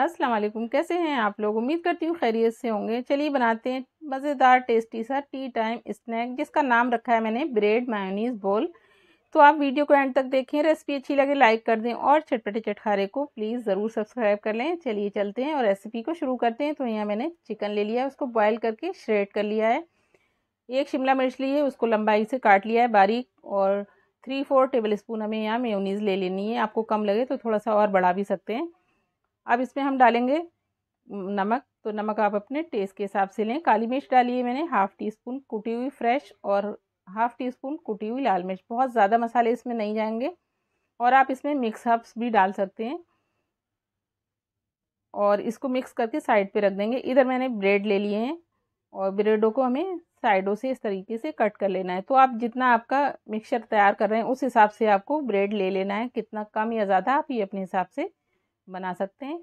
अस्सलाम वालेकुम कैसे हैं आप लोग उम्मीद करती हूँ खैरियत से होंगे चलिए बनाते हैं मज़ेदार टेस्टी सा टी टाइम स्नैक जिसका नाम रखा है मैंने ब्रेड मायोनीज बोल तो आप वीडियो को एंड तक देखें रेसिपी अच्छी लगे लाइक कर दें और चटपटे चटखारे को प्लीज़ ज़रूर सब्सक्राइब कर लें चलिए चलते हैं और रेसिपी को शुरू करते हैं तो यहाँ मैंने चिकन ले लिया है उसको बॉयल करके श्रेड कर लिया है एक शिमला मिर्च ली है उसको लंबाई से काट लिया है बारीक और थ्री फोर टेबल स्पून हमें यहाँ मेयोनीज़ ले लेनी है आपको कम लगे तो थोड़ा सा और बढ़ा भी सकते हैं अब इसमें हम डालेंगे नमक तो नमक आप अपने टेस्ट के हिसाब से लें काली मिर्च डाली है मैंने हाफ़ टी स्पून कुटी हुई फ्रेश और हाफ़ टी स्पून कुटी हुई लाल मिर्च बहुत ज़्यादा मसाले इसमें नहीं जाएंगे और आप इसमें मिक्स हर्ब्स भी डाल सकते हैं और इसको मिक्स करके साइड पे रख देंगे इधर मैंने ब्रेड ले लिए हैं और ब्रेडों को हमें साइडों से इस तरीके से कट कर लेना है तो आप जितना आपका मिक्सचर तैयार कर रहे हैं उस हिसाब से आपको ब्रेड ले लेना है कितना कम या ज़्यादा आप ये अपने हिसाब से बना सकते हैं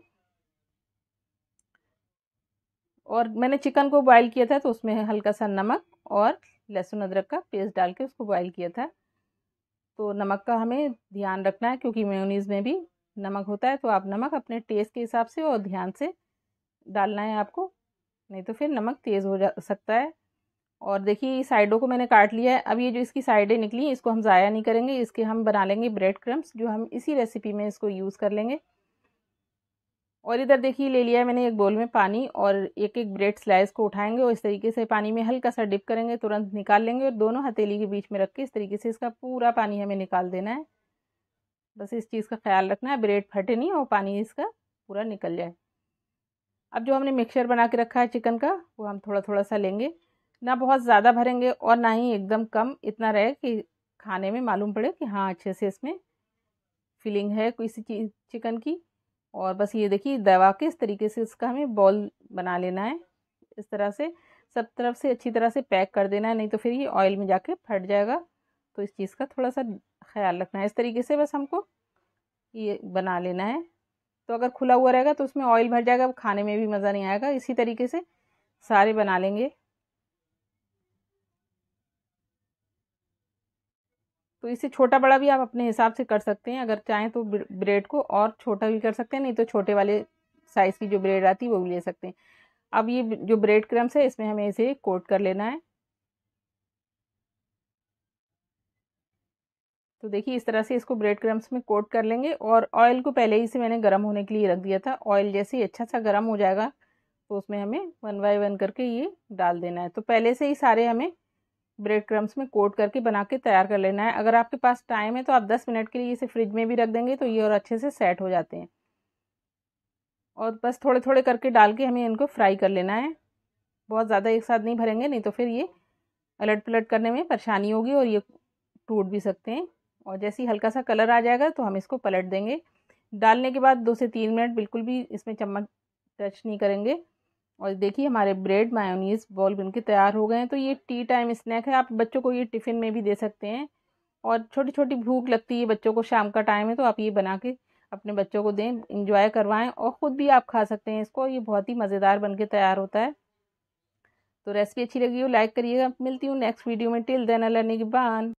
और मैंने चिकन को बॉईल किया था तो उसमें हल्का सा नमक और लहसुन अदरक का पेस्ट डाल के उसको बॉईल किया था तो नमक का हमें ध्यान रखना है क्योंकि मेयोनीज़ में भी नमक होता है तो आप नमक अपने टेस्ट के हिसाब से और ध्यान से डालना है आपको नहीं तो फिर नमक तेज़ हो जा सकता है और देखिए साइडों को मैंने काट लिया है अब ये जो इसकी साइडें निकली इसको हम ज़ाया नहीं करेंगे इसके हम बना लेंगे ब्रेड क्रम्स जो हम इसी रेसिपी में इसको यूज़ कर लेंगे और इधर देखिए ले लिया मैंने एक बोल में पानी और एक एक ब्रेड स्लाइस को उठाएंगे और इस तरीके से पानी में हल्का सा डिप करेंगे तुरंत निकाल लेंगे और दोनों हथेली के बीच में रख के इस तरीके से इसका पूरा पानी हमें निकाल देना है बस इस चीज़ का ख्याल रखना है ब्रेड फटे नहीं और पानी इसका पूरा निकल जाए अब जो हमने मिक्सचर बना के रखा है चिकन का वो हम थोड़ा थोड़ा सा लेंगे ना बहुत ज़्यादा भरेंगे और ना ही एकदम कम इतना रहे कि खाने में मालूम पड़े कि हाँ अच्छे से इसमें फीलिंग है किसी चीज़ चिकन की और बस ये देखिए दवा के इस तरीके से इसका हमें बॉल बना लेना है इस तरह से सब तरफ से अच्छी तरह से पैक कर देना है नहीं तो फिर ये ऑयल में जाके फट जाएगा तो इस चीज़ का थोड़ा सा ख्याल रखना है इस तरीके से बस हमको ये बना लेना है तो अगर खुला हुआ रहेगा तो उसमें ऑयल भर जाएगा खाने में भी मज़ा नहीं आएगा इसी तरीके से सारे बना लेंगे तो इसे छोटा बड़ा भी आप अपने हिसाब से कर सकते हैं अगर चाहें तो ब्रेड को और छोटा भी कर सकते हैं नहीं तो छोटे वाले साइज़ की जो ब्रेड आती है वो भी ले सकते हैं अब ये जो ब्रेड क्रम्स है इसमें हमें इसे कोट कर लेना है तो देखिए इस तरह से इसको ब्रेड क्रम्स में कोट कर लेंगे और ऑयल को पहले ही से मैंने गर्म होने के लिए रख दिया था ऑयल जैसे ही अच्छा सा गर्म हो जाएगा तो उसमें हमें वन बाय वन करके ये डाल देना है तो पहले से ही सारे हमें ब्रेड क्रम्स में कोट करके बना के तैयार कर लेना है अगर आपके पास टाइम है तो आप दस मिनट के लिए इसे फ्रिज में भी रख देंगे तो ये और अच्छे से सेट हो जाते हैं और बस थोड़े थोड़े करके डाल के हमें इनको फ्राई कर लेना है बहुत ज़्यादा एक साथ नहीं भरेंगे नहीं तो फिर ये अलट पलट करने में परेशानी होगी और ये टूट भी सकते हैं और जैसे ही हल्का सा कलर आ जाएगा तो हम इसको पलट देंगे डालने के बाद दो से तीन मिनट बिल्कुल भी इसमें चम्मच टच नहीं करेंगे और देखिए हमारे ब्रेड मायोनीस बॉल बन के तैयार हो गए हैं तो ये टी टाइम स्नैक है आप बच्चों को ये टिफ़िन में भी दे सकते हैं और छोटी छोटी भूख लगती है बच्चों को शाम का टाइम है तो आप ये बना के अपने बच्चों को दें इंजॉय करवाएं और ख़ुद भी आप खा सकते हैं इसको ये बहुत ही मज़ेदार बन के तैयार होता है तो रेसिपी अच्छी लगी हो लाइक करिएगा मिलती हूँ नेक्स्ट वीडियो में टिल देन अल्लाह निगबान